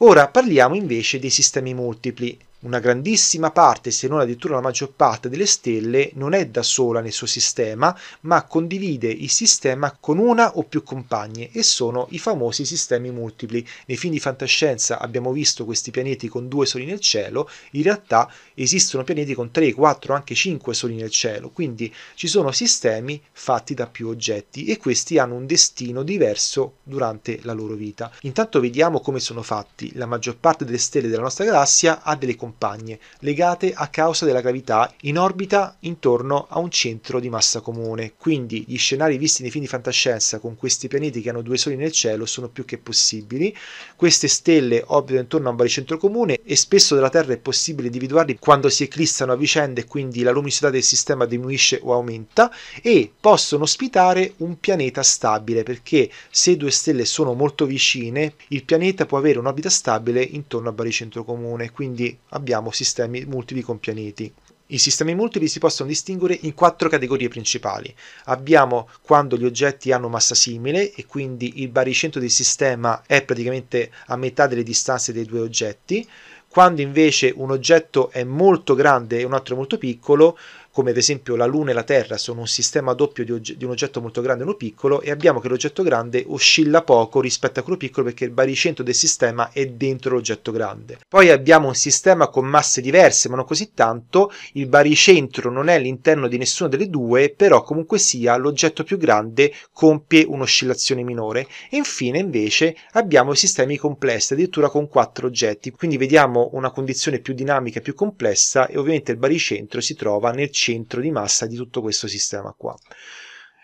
Ora parliamo invece dei sistemi multipli una grandissima parte, se non addirittura la maggior parte delle stelle, non è da sola nel suo sistema, ma condivide il sistema con una o più compagne e sono i famosi sistemi multipli. Nei film di fantascienza abbiamo visto questi pianeti con due soli nel cielo, in realtà esistono pianeti con 3, 4, anche 5 soli nel cielo, quindi ci sono sistemi fatti da più oggetti e questi hanno un destino diverso durante la loro vita. Intanto vediamo come sono fatti. La maggior parte delle stelle della nostra galassia ha delle compagne compagne, legate a causa della gravità in orbita intorno a un centro di massa comune. Quindi gli scenari visti nei film di fantascienza con questi pianeti che hanno due soli nel cielo sono più che possibili. Queste stelle orbitano intorno a un baricentro comune e spesso dalla Terra è possibile individuarli quando si eclissano a vicenda e quindi la luminosità del sistema diminuisce o aumenta e possono ospitare un pianeta stabile perché se due stelle sono molto vicine il pianeta può avere un'orbita stabile intorno a baricentro comune, quindi a abbiamo sistemi multipli con pianeti. I sistemi multipli si possono distinguere in quattro categorie principali. Abbiamo quando gli oggetti hanno massa simile e quindi il baricentro del sistema è praticamente a metà delle distanze dei due oggetti. Quando invece un oggetto è molto grande e un altro è molto piccolo, come ad esempio la Luna e la Terra sono un sistema doppio di, ogge- di un oggetto molto grande e uno piccolo, e abbiamo che l'oggetto grande oscilla poco rispetto a quello piccolo perché il baricentro del sistema è dentro l'oggetto grande. Poi abbiamo un sistema con masse diverse, ma non così tanto, il baricentro non è all'interno di nessuna delle due, però comunque sia l'oggetto più grande compie un'oscillazione minore. E infine invece abbiamo i sistemi complessi, addirittura con quattro oggetti, quindi vediamo una condizione più dinamica, più complessa e ovviamente il baricentro si trova nel centro di massa di tutto questo sistema qua.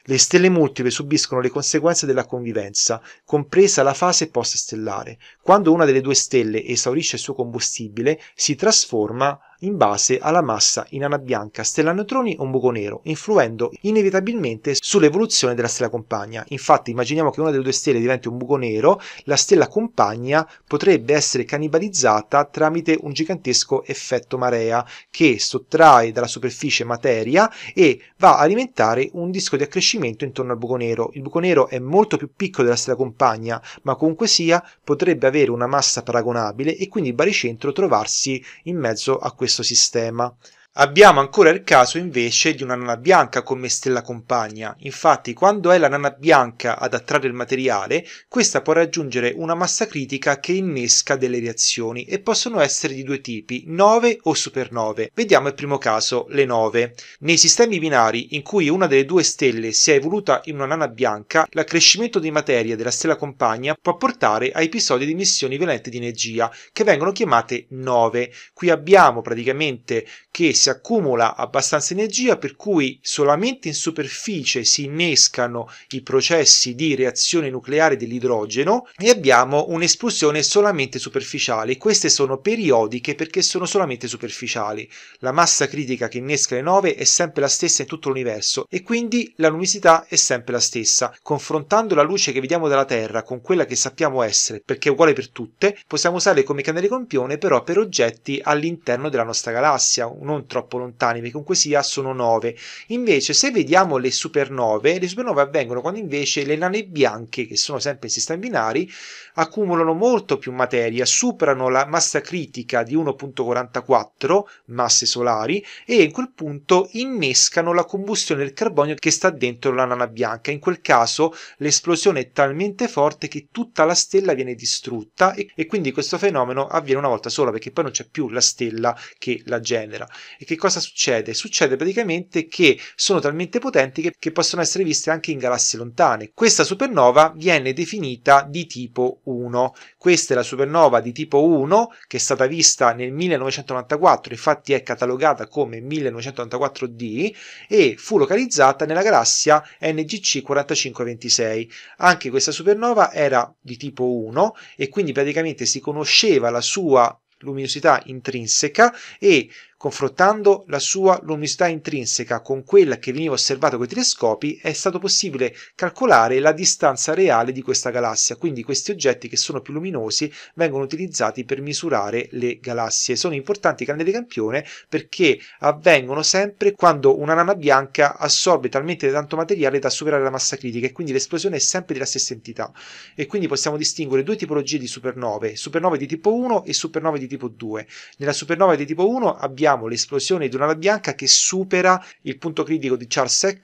Le stelle multiple subiscono le conseguenze della convivenza, compresa la fase post-stellare. Quando una delle due stelle esaurisce il suo combustibile, si trasforma in base alla massa in ana bianca, stella neutroni o un buco nero, influendo inevitabilmente sull'evoluzione della stella compagna. Infatti immaginiamo che una delle due stelle diventi un buco nero, la stella compagna potrebbe essere cannibalizzata tramite un gigantesco effetto marea che sottrae dalla superficie materia e va a alimentare un disco di accrescimento intorno al buco nero. Il buco nero è molto più piccolo della stella compagna, ma comunque sia potrebbe avere una massa paragonabile e quindi il baricentro trovarsi in mezzo a questo questo sistema Abbiamo ancora il caso invece di una nana bianca come stella compagna, infatti quando è la nana bianca ad attrarre il materiale, questa può raggiungere una massa critica che innesca delle reazioni e possono essere di due tipi, 9 o supernove. Vediamo il primo caso, le 9. Nei sistemi binari in cui una delle due stelle si è evoluta in una nana bianca, l'accrescimento di materia della stella compagna può portare a episodi di emissioni violente di energia, che vengono chiamate 9. Qui abbiamo praticamente che si accumula abbastanza energia per cui solamente in superficie si innescano i processi di reazione nucleare dell'idrogeno e abbiamo un'esplosione solamente superficiale. Queste sono periodiche perché sono solamente superficiali. La massa critica che innesca le nove è sempre la stessa in tutto l'universo e quindi la luminosità è sempre la stessa. Confrontando la luce che vediamo dalla Terra con quella che sappiamo essere, perché è uguale per tutte, possiamo usarle come canale compione però per oggetti all'interno della nostra galassia non troppo lontani che comunque sia sono 9 invece se vediamo le supernove le supernove avvengono quando invece le nane bianche che sono sempre in sistemi binari accumulano molto più materia superano la massa critica di 1.44 masse solari e in quel punto innescano la combustione del carbonio che sta dentro la nana bianca in quel caso l'esplosione è talmente forte che tutta la stella viene distrutta e, e quindi questo fenomeno avviene una volta sola perché poi non c'è più la stella che la genera e che cosa succede? Succede praticamente che sono talmente potenti che, che possono essere viste anche in galassie lontane. Questa supernova viene definita di tipo 1. Questa è la supernova di tipo 1 che è stata vista nel 1994, infatti è catalogata come 1994D e fu localizzata nella galassia NGC 4526. Anche questa supernova era di tipo 1 e quindi praticamente si conosceva la sua luminosità intrinseca e Confrontando la sua luminosità intrinseca con quella che veniva osservata con i telescopi, è stato possibile calcolare la distanza reale di questa galassia, quindi questi oggetti che sono più luminosi vengono utilizzati per misurare le galassie. Sono importanti i candele campione perché avvengono sempre quando una nana bianca assorbe talmente tanto materiale da superare la massa critica e quindi l'esplosione è sempre della stessa entità. E quindi possiamo distinguere due tipologie di supernove, supernove di tipo 1 e supernove di tipo 2. Nella supernova di tipo 1 abbiamo abbiamo l'esplosione di una ala bianca che supera il punto critico di Charles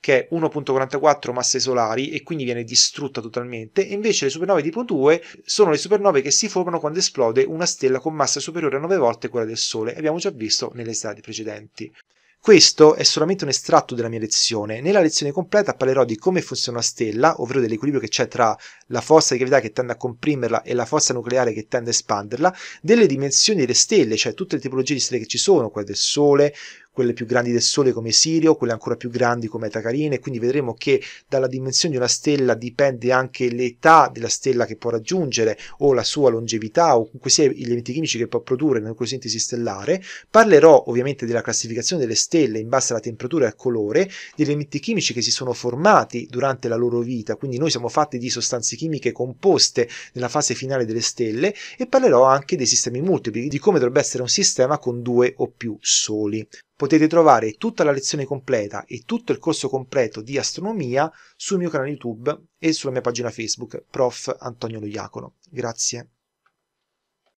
che è 1.44 masse solari, e quindi viene distrutta totalmente. E invece le supernove tipo 2 sono le supernove che si formano quando esplode una stella con massa superiore a 9 volte quella del Sole. Abbiamo già visto nelle estati precedenti. Questo è solamente un estratto della mia lezione. Nella lezione completa parlerò di come funziona una stella, ovvero dell'equilibrio che c'è tra la forza di gravità che tende a comprimerla e la forza nucleare che tende a espanderla, delle dimensioni delle stelle, cioè tutte le tipologie di stelle che ci sono, quelle del Sole, quelle più grandi del Sole come Sirio, quelle ancora più grandi come Tacarine, quindi vedremo che dalla dimensione di una stella dipende anche l'età della stella che può raggiungere o la sua longevità o comunque sia gli elementi chimici che può produrre nella nucleosintesi stellare. Parlerò ovviamente della classificazione delle stelle in base alla temperatura e al colore, degli elementi chimici che si sono formati durante la loro vita, quindi noi siamo fatti di sostanze chimiche composte nella fase finale delle stelle e parlerò anche dei sistemi multipli, di come dovrebbe essere un sistema con due o più soli. Potete trovare tutta la lezione completa e tutto il corso completo di astronomia sul mio canale YouTube e sulla mia pagina Facebook, Prof. Antonio Lo Iacono. Grazie.